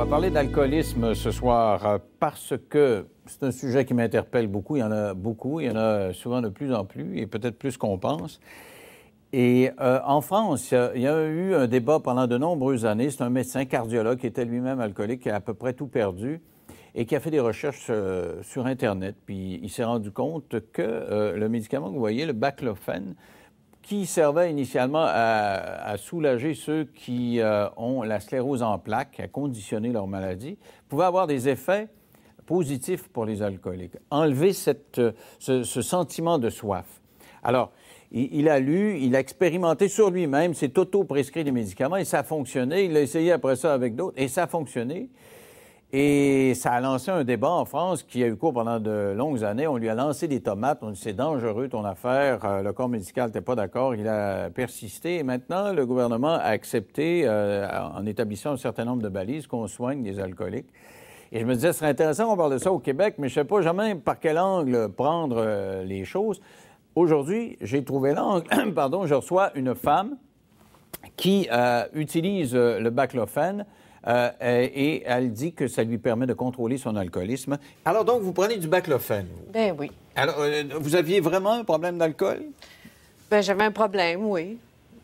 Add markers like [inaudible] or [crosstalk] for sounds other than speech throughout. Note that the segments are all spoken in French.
On va parler d'alcoolisme ce soir euh, parce que c'est un sujet qui m'interpelle beaucoup. Il y en a beaucoup, il y en a souvent de plus en plus et peut-être plus qu'on pense. Et euh, en France, il y a eu un débat pendant de nombreuses années. C'est un médecin cardiologue qui était lui-même alcoolique, qui a à peu près tout perdu et qui a fait des recherches euh, sur Internet. Puis il s'est rendu compte que le médicament que vous voyez, le baclofène, qui servait initialement à, soulager ceux qui euh, ont la sclérose en plaques, à conditionner leur maladie, pouvait avoir des effets positifs pour les alcooliques, enlever cette, euh, ce, sentiment de soif. Alors, il, a lu, il a expérimenté sur lui-même, s'est auto-prescrit des médicaments et ça a fonctionné. Il a essayé après ça avec d'autres et ça a fonctionné. Et ça a lancé un débat en France qui a eu cours pendant de longues années. On lui a lancé des tomates. On dit c'est dangereux ton affaire. Euh, le corps médical n'était pas d'accord. Il a persisté. Et maintenant, le gouvernement a accepté, euh, en établissant un certain nombre de balises, qu'on soigne des alcooliques. Et je me disais, ce serait intéressant on parle de ça au Québec, mais je ne sais pas jamais par quel angle prendre euh, les choses. Aujourd'hui, j'ai trouvé l'angle. [clears throat] Pardon, je reçois une femme qui utilise le baclofène euh, euh, et elle dit que ça lui permet de contrôler son alcoolisme. Alors donc, vous prenez du baclofène, Ben oui. Alors, euh, vous aviez vraiment un problème d'alcool? Ben j'avais un problème, oui.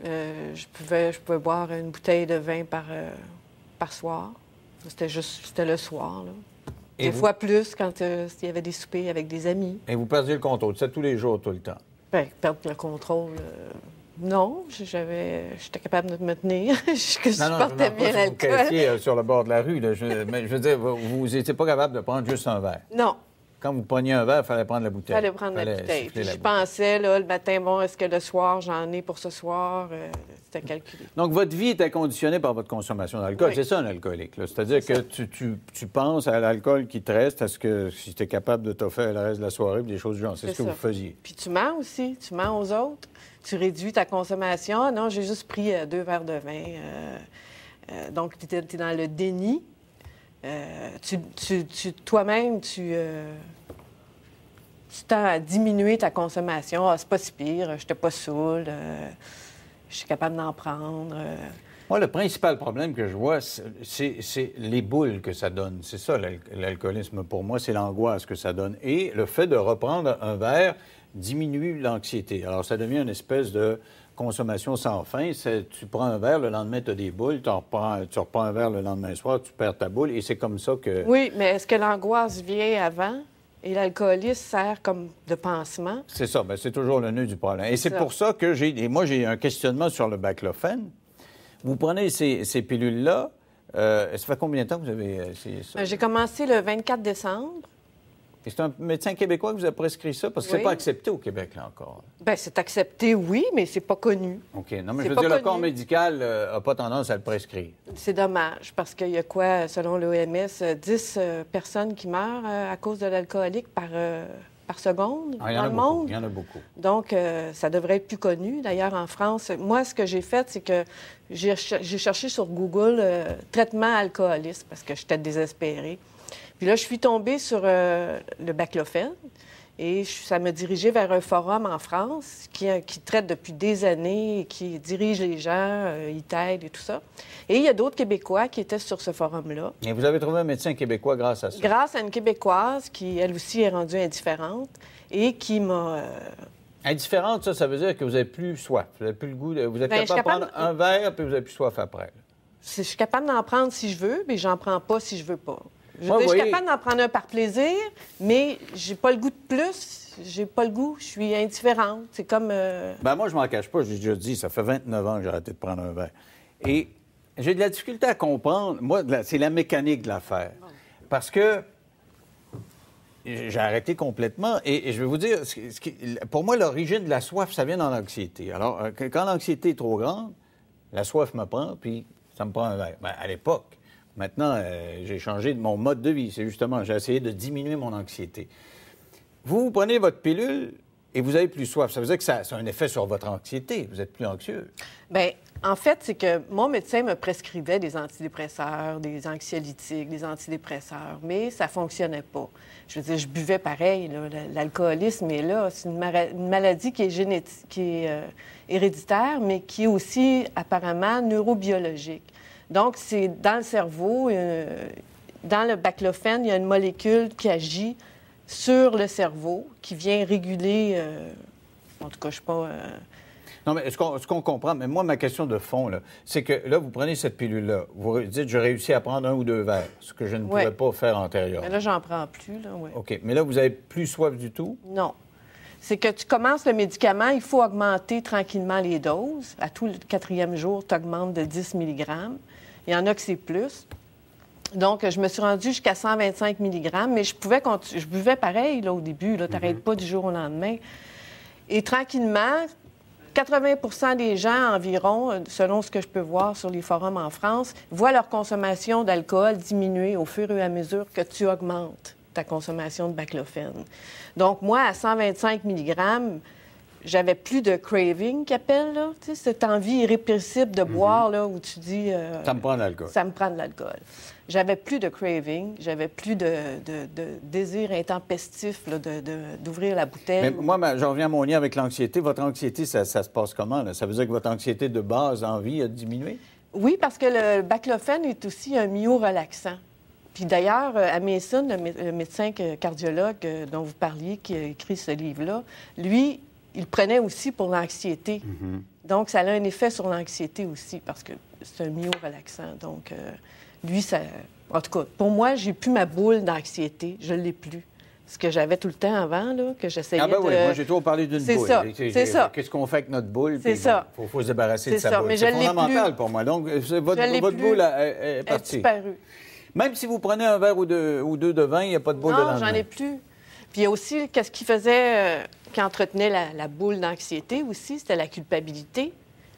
je, pouvais, je pouvais boire une bouteille de vin par, par soir. C'était juste c'était le soir, là. des fois plus quand il y avait des soupers avec des amis. Et vous perdiez le contrôle, ça tous les jours, tout le temps? Ben, perdre le contrôle... Non, j'avais, j'étais capable de me tenir. [laughs] je supportais bien l'alcool. Vous euh, sur le bord de la rue. mais, je veux dire, vous n'étiez pas capable de prendre juste un verre. Non, quand vous pogniez un verre, il fallait prendre la bouteille. Il fallait prendre la bouteille. je pensais, le matin, bon, est-ce que le soir, j'en ai pour ce soir? Euh, c'était hmm. calculé. Donc, votre vie était conditionnée par votre consommation d'alcool. C'est ça, un alcoolique. C'est-à-dire que tu, tu, penses à l'alcool qui te reste, à ce que si tu es capable de t'offrir le reste de la soirée, des choses du genre. C'est ce que vous faisiez. Puis tu mens aussi. Tu mens aux autres. Tu réduis ta consommation. Non, j'ai juste pris euh, deux verres de vin. Euh, donc, tu es, dans le déni. Euh, tu, tu, toi-même, tu, euh, tu tends à diminuer ta consommation. Ah, c'est pas si pire, je pas saoul, euh, je suis capable d'en prendre. Euh. Moi, le principal problème que je vois, c'est les boules que ça donne. C'est ça, l'alcoolisme pour moi, c'est l'angoisse que ça donne. Et le fait de reprendre un verre diminue l'anxiété. Alors, ça devient une espèce de consommation sans fin, c'est tu prends un verre, le lendemain, tu as des boules, tu reprends un verre le lendemain soir, tu perds ta boule, et c'est comme ça que... Oui, mais est-ce que l'angoisse vient avant et l'alcoolisme sert comme de pansement? C'est ça, ben, c'est toujours le nœud du problème. Et c'est pour ça que j'ai... moi, j'ai un questionnement sur le baclofène. Vous prenez ces, pilules-là, euh, ça fait combien de temps que vous avez... Euh, ces... Ben, j'ai commencé le 24 décembre c'est un médecin québécois qui vous a prescrit ça parce que ce c'est pas accepté au Québec là encore. Ben c'est accepté oui, mais c'est pas connu. OK, non mais je veux dire le corps médical n'a euh, pas tendance à le prescrire. C'est dommage parce qu'il y a quoi selon l'OMS 10 euh, personnes qui meurent euh, à cause de l'alcoolique par par seconde ah, dans le monde. Il y en a beaucoup. Donc, ça devrait être plus connu. D'ailleurs, en France, moi, ce que j'ai fait, c'est que j'ai cherché sur Google traitement alcooliste », parce que j'étais désespérée. Puis là, je suis tombée sur euh, le baclofen et ça m'a dirigeait vers un forum en France qui, euh, traite depuis des années qui dirige les gens, euh, ils t'aident et tout ça. Et il y a d'autres Québécois qui étaient sur ce forum-là. Et vous avez trouvé un médecin québécois grâce à ça? Grâce à une Québécoise qui, elle aussi, est rendue indifférente et qui m'a... Indifférente, ça, ça veut dire que vous n'avez plus soif. Vous n'avez plus le goût de... Vous êtes ben, capable, de prendre un verre, puis vous n'avez plus soif après. Je suis capable d'en prendre si je veux, mais j'en prends pas si je veux pas. Je, suis capable d'en prendre un par plaisir, mais j'ai pas le goût de plus j'ai pas le goût, je suis indifférente. C'est comme. Bah moi, je m'en cache pas. J'ai déjà dit, ça fait 29 ans que j'ai arrêté de prendre un verre. Et j'ai de la difficulté à comprendre. Moi, c'est la mécanique de l'affaire. Parce que j'ai arrêté complètement. Et, je vais vous dire, pour moi, l'origine de la soif, ça vient dans l'anxiété. Alors, euh, quand l'anxiété est trop grande, la soif me prend, puis ça me prend un verre. Ben, à l'époque, Maintenant, euh, j'ai changé de mon mode de vie. C'est justement, j'ai essayé de diminuer mon anxiété. Vous, vous prenez votre pilule et vous avez plus soif. Ça veut dire que ça, a un effet sur votre anxiété. Vous êtes plus anxieux. Bien, en fait, c'est que mon médecin me prescrivait des antidépresseurs, des anxiolytiques, des antidépresseurs, mais ça fonctionnait pas. Je veux dire, je buvais pareil. L'alcoolisme est là. C'est une, maladie qui est, génétique, qui est euh, héréditaire, mais qui est aussi apparemment neurobiologique. Donc, c'est dans le cerveau, euh, dans le baclofène, il y a une molécule qui agit sur le cerveau, qui vient réguler, euh, en tout cas, je ne sais pas... Euh, non, mais ce qu'on, comprend, mais moi, ma question de fond, c'est que là, vous prenez cette pilule-là. Vous dites, je réussis à prendre un ou deux verres, ce que je ne pouvais pas faire antérieurement. Mais là, j'en prends plus, oui. OK. Mais là, vous n'avez plus soif du tout? Non c'est que tu commences le médicament, il faut augmenter tranquillement les doses. À tout le quatrième jour, tu augmentes de 10 mg. Il y en a que c'est plus. Donc, je me suis rendue jusqu'à 125 mg, mais je pouvais continuer. Je buvais pareil au début. Tu n'arrêtes mm-hmm. pas du jour au lendemain. Et tranquillement, 80 des gens environ, selon ce que je peux voir sur les forums en France, voient leur consommation d'alcool diminuer au fur et à mesure que tu augmentes ta consommation de baclofène. Donc, moi, à 125 mg, j'avais plus de craving qu'appelle, là, tu sais, cette envie irrépressible de mhm. boire, là, où tu dis... Euh, ça me prend de l'alcool. Ça me prend de l'alcool. J'avais plus de craving, j'avais plus de, de, de, désir intempestif d'ouvrir la bouteille. moi, j'en reviens à mon lien avec l'anxiété. Votre anxiété, ça, se passe comment? Là? Ça veut dire que votre anxiété de base, envie, a diminué? Oui, parce que le baclofène est aussi un myorelaxant. relaxant puis d'ailleurs, euh, Ameson, le médecin cardiologue euh, dont vous parliez, qui a écrit ce livre-là, lui, il prenait aussi pour l'anxiété. Mhm. Donc, ça a un effet sur l'anxiété aussi, parce que c'est un à Donc, euh, lui, ça... En tout cas, pour moi, j'ai plus ma boule d'anxiété. Je ne l'ai plus ce que j'avais tout le temps avant, là, que j'essayais de... Ah ben oui, moi j'ai toujours parlé d'une boule. C'est ça, Qu'est-ce qu'on fait avec notre boule? C'est ça. Il faut, se débarrasser de sa ça. boule. C'est fondamental pour moi. Donc, votre, boule est partie. disparu. Même si vous prenez un verre ou deux, ou deux de vin, il n'y a pas de boule de Non, j'en ai plus. Puis il y a aussi, qu'est-ce qui faisait, euh, qui entretenait la, boule d'anxiété aussi, c'était la culpabilité,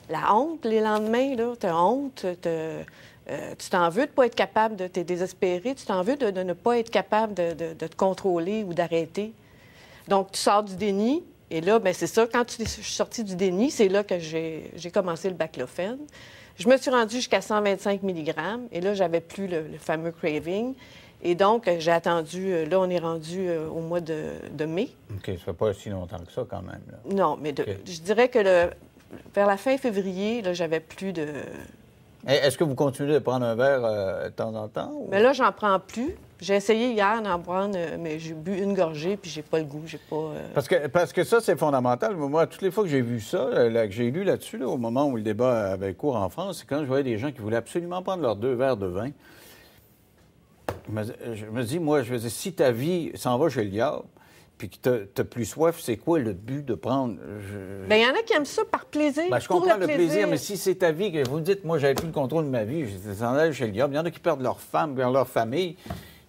la honte les lendemains. Tu as honte, euh, tu t'en veux de ne pas être capable, de t'es désespéré, tu t'en veux de, ne pas être capable de, te contrôler ou d'arrêter. Donc, tu sors du déni, et là, ben c'est ça, quand tu, es sorti du déni, c'est là que j'ai commencé le baclofène. Je me suis rendue jusqu'à 125 mg et là, j'avais plus le, fameux craving. Et donc, euh, j'ai attendu, euh, là, on est rendu euh, au mois de, mai. OK, ça fait pas si longtemps que ça quand même. Non, mais je dirais que vers la fin février, j'avais plus de... Eh, est-ce que vous continuez de prendre un verre de temps en temps? Mais ben là, j'en prends plus. J'ai essayé hier d'en prendre, mais j'ai bu une gorgée, puis j'ai pas le goût, pas... Euh, parce, que, parce que ça, c'est fondamental. Moi, toutes les fois que j'ai vu ça, que j'ai lu là-dessus, au moment où le débat avait cours en France, c'est quand je voyais des gens qui voulaient absolument prendre leurs deux verres de vin. Je me, dis, moi, je veux si ta vie s'en va chez le diable, puis que t'as plus soif, c'est quoi le but de prendre? Ben, il y en a qui aiment ça par plaisir. Ben, je comprends le plaisir. mais si c'est ta vie, que vous me dites, moi, j'avais plus le contrôle de ma vie, j'étais en chez le diable. Il y en a qui perdent leur femme, leur famille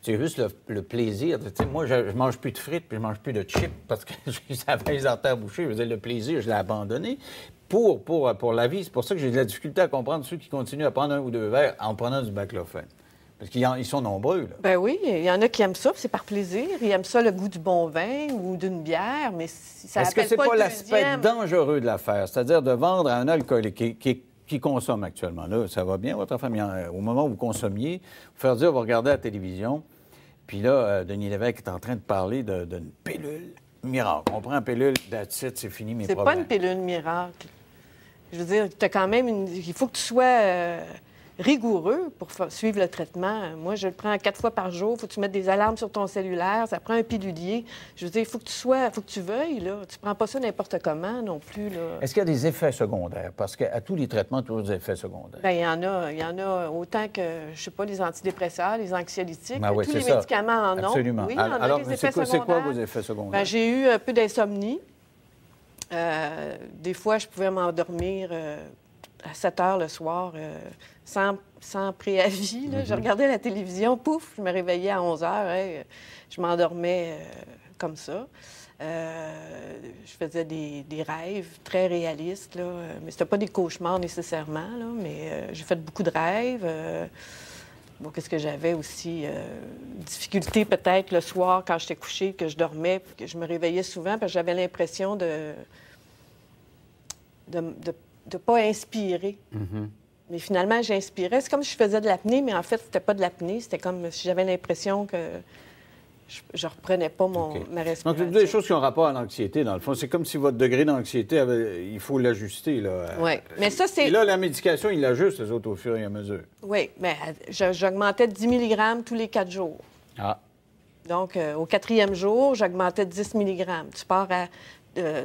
c'est juste le, plaisir. moi, je, mange plus de frites, puis je mange plus de chips parce que [laughs] j'avais les artères bouchées. Je faisais le plaisir, je l'ai abandonné. Pour, pour, la vie, c'est pour ça que j'ai de la difficulté à comprendre ceux qui continuent à prendre un ou deux verres en prenant du baclofène. Parce qu'ils sont nombreux. Là. Ben oui, il y en a qui aiment ça, c'est par plaisir. Ils aiment ça le goût du bon vin ou d'une bière, mais ça Est-ce que c'est pas, pas l'aspect dangereux de l'affaire, c'est-à-dire de vendre à un alcoolique qui, consomme actuellement là, ça va bien votre famille hein, au moment où vous consommiez, vous faire dire vous regardez la télévision, puis là, euh, Denis Lévesque est en train de parler d'une pilule miracle. On prend une pilule, d'attitude, c'est fini mes problèmes. C'est pas une pilule miracle. Je veux dire, as quand même une... Il faut que tu sois... Euh, rigoureux pour suivre le traitement. Moi, je le prends quatre fois par jour. Il faut que tu mettes des alarmes sur ton cellulaire. Ça prend un pilulier. Je veux dire, il faut que tu sois, faut que tu veuilles. Là. Tu prends pas ça n'importe comment non plus. Est-ce qu'il y a des effets secondaires? Parce qu'à tous les traitements, toujours des effets secondaires. Ben, il y en a. Il y en a autant que, je sais pas, les antidépresseurs, les anxiolytiques. Ben tous les médicaments en ont. Absolument. Oui, Alors, en a des quoi, vos effets secondaires? Ben, j'ai eu un peu d'insomnie. Euh, des fois, je pouvais m'endormir euh, à 7 h le soir, euh, sans, sans, préavis. Je mhm. regardais la télévision, pouf, je me réveillais à 11 heures. je m'endormais euh, comme ça. Euh, je faisais des, rêves très réalistes. Là. Mais c'était pas des cauchemars nécessairement, mais j'ai fait beaucoup de rêves. Bon, qu'est-ce que j'avais aussi? difficulté peut-être le soir quand j'étais couchée, que je dormais, que je me réveillais souvent, parce que j'avais l'impression de... de, de de pas inspirer. Mhm. Mais finalement, j'inspirais. C'est comme si je faisais de l'apnée, mais en fait, c'était pas de l'apnée. C'était comme si j'avais l'impression que je, ne reprenais pas mon, ma respiration. Donc, des choses qui ont rapport à l'anxiété, dans le fond. C'est comme si votre degré d'anxiété, il faut l'ajuster. Oui, mais ça, c'est... Et là, la médication, il l'ajuste, les autres, au fur et à mesure. Oui, mais euh, j'augmentais 10 mg tous les quatre jours. Ah. Donc, euh, au quatrième jour, j'augmentais 10 mg. Tu pars à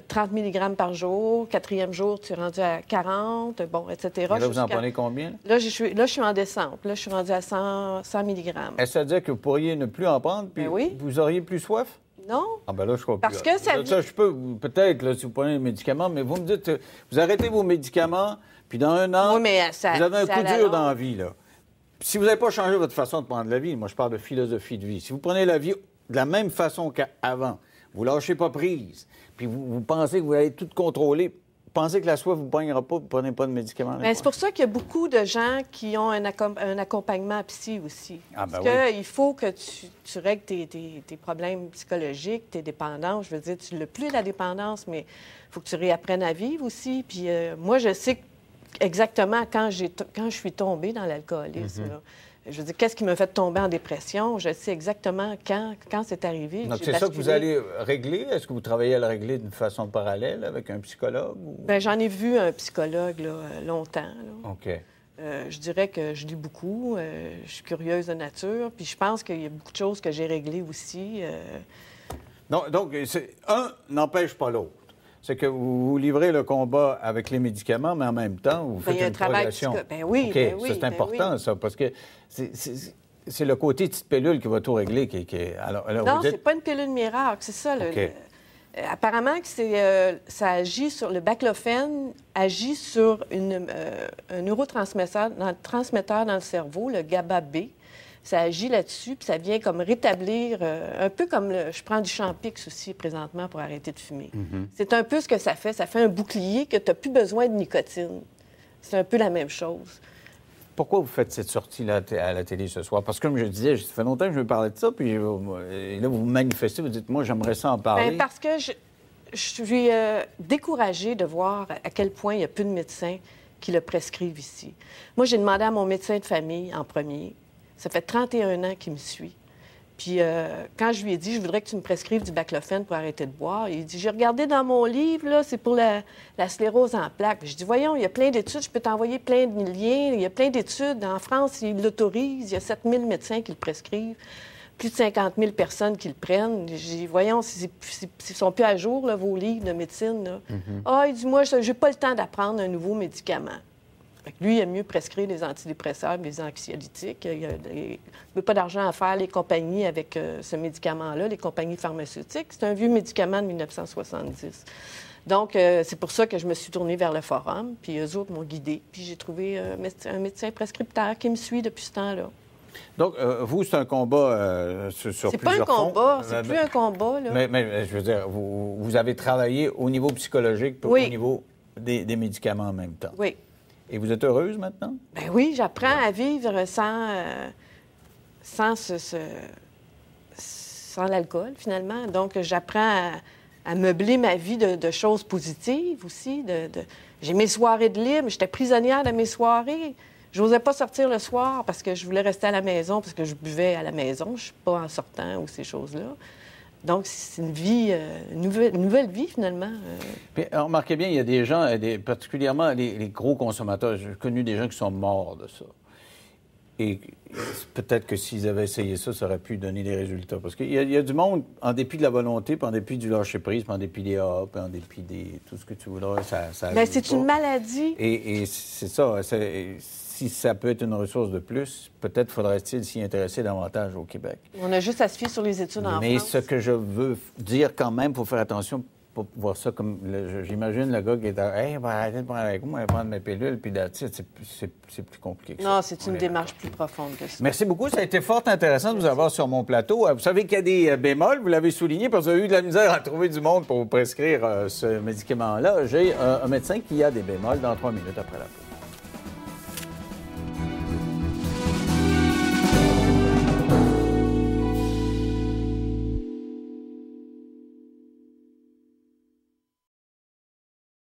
30 euh, mg par jour. Quatrième jour, tu es rendu à 40, bon, etc. là, vous en prenez combien? Là je, suis, là, je suis en descente. Là, je suis rendu à 100, mg. Est-ce veut dire que vous pourriez ne plus en prendre, puis ben vous auriez plus soif? Non. Ah ben là, je crois Parce que ça... je peux, peut-être, si vous prenez les médicaments, mais vous me dites, euh, vous arrêtez vos médicaments, puis dans un an, vous avez un coup dur dans la vie, Si vous n'avez pas changé votre façon de prendre la vie, moi, je parle de philosophie de vie. Si vous prenez la vie de la même façon qu'avant, vous lâchez pas prise. Puis vous, pensez que vous allez tout contrôler pensez que la soif vous baignera pas, vous ne prenez pas de médicaments. c'est pour ça qu'il y a beaucoup de gens qui ont un, accompagnement psy aussi. Ah, ben Parce qu'il faut que tu, règles tes, problèmes psychologiques, tes dépendances. Je veux dire, tu n'as plus la dépendance, mais il faut que tu réapprennes à vivre aussi. Puis euh, moi, je sais exactement quand, quand je suis tombée dans l'alcoolisme. Mhm je veux dire, qu'est-ce qui me fait tomber en dépression? Je sais exactement quand, c'est arrivé. Donc, c'est ça que vous allez régler? Est-ce que vous travaillez à le régler d'une façon parallèle avec un psychologue? Bien, j'en ai vu un psychologue longtemps. OK. Euh, je dirais que je lis beaucoup, euh, je suis curieuse de nature, puis je pense qu'il y a beaucoup de choses que j'ai réglées aussi. Euh. Non, donc, un n'empêche pas l'autre c'est que vous, livrez le combat avec les médicaments, mais en même temps, vous ben, faites une progression. Ben oui, ben oui c'est ben important, ça, parce que c'est le côté petite pellule qui va tout régler. Qui, Alors, non, c'est pas une pilule miracle, c'est ça. Apparemment que euh, ça agit sur le baclofène, agit sur une, euh, un neurotransmetteur transmetteur dans le cerveau, le GABA B ça agit là-dessus, puis ça vient comme rétablir, euh, un peu comme je prends du champix aussi présentement pour arrêter de fumer. Mhm. C'est un peu ce que ça fait. Ça fait un bouclier que tu n'as plus besoin de nicotine. C'est un peu la même chose. Pourquoi vous faites cette sortie-là à la télé ce soir? Parce que, comme je disais, ça fait longtemps que je veux parler de ça, puis là, vous vous manifestez, vous dites, moi, j'aimerais ça en ben, parler. parce que je, suis euh, découragée de voir à quel point il y a plus de médecins qui le prescrivent ici. Moi, j'ai demandé à mon médecin de famille en premier ça fait 31 ans qu'il me suit. Puis euh, quand je lui ai dit, je voudrais que tu me prescrives du baclofène pour arrêter de boire, il dit, j'ai regardé dans mon livre, c'est pour la, sclérose en plaques. je dis, voyons, il y a plein d'études, je peux t'envoyer plein de liens, il y a plein d'études. En France, ils l'autorisent, il y a 7000 médecins qui le prescrivent, plus de 50 000 personnes qui le prennent. J'ai dit, voyons, s'ils ne sont plus à jour, là, vos livres de médecine. Mm-hmm. Ah, il dit, moi, je n'ai pas le temps d'apprendre un nouveau médicament. Lui, il aime mieux prescrit des antidépresseurs, les anxiolytiques. Il n'y a pas d'argent à faire, les compagnies, avec euh, ce médicament-là, les compagnies pharmaceutiques. C'est un vieux médicament de 1970. Donc, euh, c'est pour ça que je me suis tournée vers le forum, puis eux autres m'ont guidée. Puis j'ai trouvé euh, un médecin prescripteur qui me suit depuis ce temps-là. Donc, vous, c'est un combat sur, sur C'est pas un combat, c'est plus un combat, Mais, je veux dire, vous, avez travaillé au niveau psychologique, puis au niveau des médicaments en même temps. Oui, et vous êtes heureuse maintenant? Ben oui, j'apprends à vivre sans, euh, sans, l'alcool, finalement. Donc, j'apprends à, meubler ma vie de, choses positives aussi. J'ai mes soirées de libre. J'étais prisonnière de mes soirées. Je n'osais pas sortir le soir parce que je voulais rester à la maison, parce que je buvais à la maison. Je ne suis pas en sortant ou ces choses-là. Donc, c'est une vie, euh, nouvelle, nouvelle vie finalement. Euh. remarquez bien, il y a des gens, euh, des, particulièrement les, gros consommateurs, j'ai connu des gens qui sont morts de ça. Et peut-être que s'ils avaient essayé ça, ça aurait pu donner des résultats. Parce qu'il y, a du monde, en dépit de la volonté, en dépit du lâcher-prise, en dépit des hop, en dépit de tout ce que tu voudras, ça. Ben, c'est une maladie. Et, et c'est ça si ça peut être une ressource de plus, peut-être faudrait-il s'y intéresser davantage au Québec. On a juste à se fier sur les études en France. Mais ce que je veux dire quand même, il faut faire attention pour voir ça comme. J'imagine le gars qui est eh, va va de prendre avec moi, prendre mes pilules, puis c'est plus compliqué. Que ça. Non, c'est une démarche plus profonde que ça. Merci beaucoup. Ça a été fort intéressant de vous avoir sur mon plateau. Euh, vous savez qu'il y a des euh, bémols, vous l'avez souligné, parce que j'ai eu de la misère à trouver du monde pour vous prescrire euh, ce médicament-là. J'ai un médecin qui a des bémols dans trois minutes après la pause.